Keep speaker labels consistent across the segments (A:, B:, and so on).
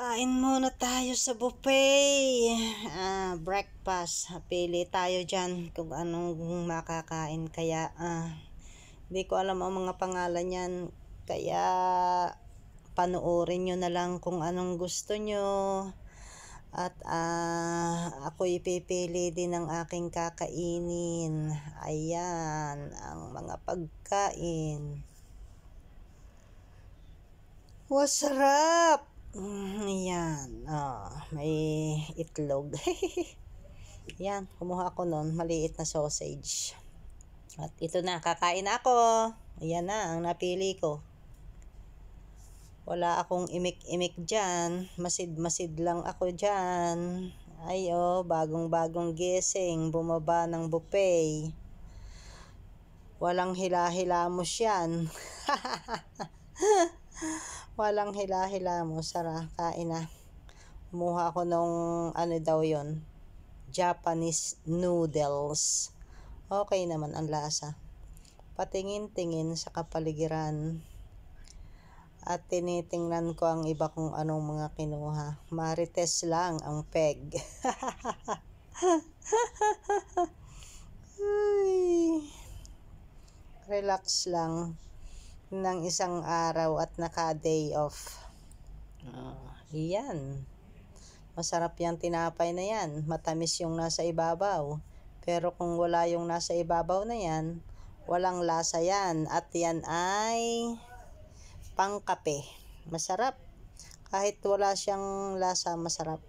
A: Kain muna tayo sa buffet. Ah, breakfast. Pili tayo dyan kung anong makakain. Kaya, ah, hindi ko alam ang mga pangalan yan. Kaya, panoorin nyo na lang kung anong gusto nyo. At ah, ako ipipili din ng aking kakainin. Ayan, ang mga pagkain. Wasarap! Mm, yan. Oh, may itlog. yan, kumuha ako nun. Maliit na sausage. At ito na, kakain ako. Ayan na, ang napili ko. Wala akong imik-imik dyan. Masid-masid lang ako dyan. Ay, oh, bagong-bagong gising. Bumaba ng buffet. Walang hila-hila mo siyan. Walang hila-hila mo, Sara. Kain na. Kumuha ako nung ano daw yon Japanese noodles. Okay naman ang lasa. Patingin-tingin sa kapaligiran. At tinitingnan ko ang iba kung anong mga kinuha. Marites lang ang peg. Ay. Relax lang ng isang araw at naka-day off. Uh, yan. Masarap yung tinapay na yan. Matamis yung nasa ibabaw. Pero kung wala yung nasa ibabaw na yan, walang lasa yan. At yan ay pangkape. Masarap. Kahit wala siyang lasa, masarap.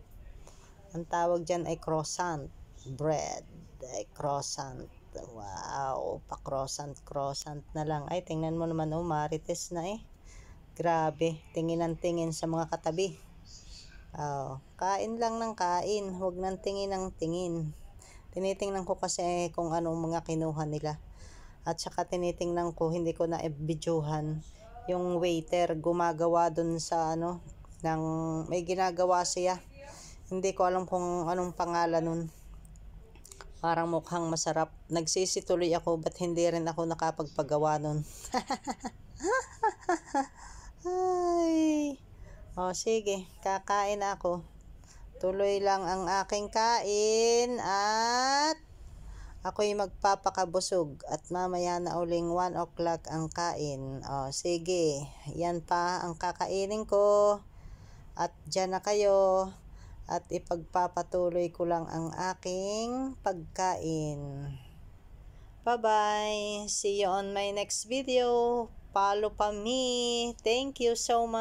A: Ang tawag dyan ay croissant bread. Ay croissant. Wow, pa-croissant-croissant na lang. Ay, tingnan mo naman, oh, marites na eh. Grabe, tingin ang tingin sa mga katabi. Oh, kain lang ng kain, huwag nang tingin ng tingin. Tinitingnan ko kasi kung anong mga kinuha nila. At saka tinitingnan ko, hindi ko na e-videohan yung waiter gumagawa dun sa ano, ng, may ginagawa siya. Hindi ko alam kung anong pangalan nun Parang mukhang masarap. Nagsisituloy ako but hindi rin ako nakapagpagawa nun. Ay. O sige, kakain ako. Tuloy lang ang aking kain at ako'y magpapakabusog at mamaya na uling 1 o'clock ang kain. O sige, yan pa ang kakainin ko. At dyan na kayo at ipagpapatuloy ko lang ang aking pagkain. Bye-bye! See you on my next video. Follow pa me! Thank you so much!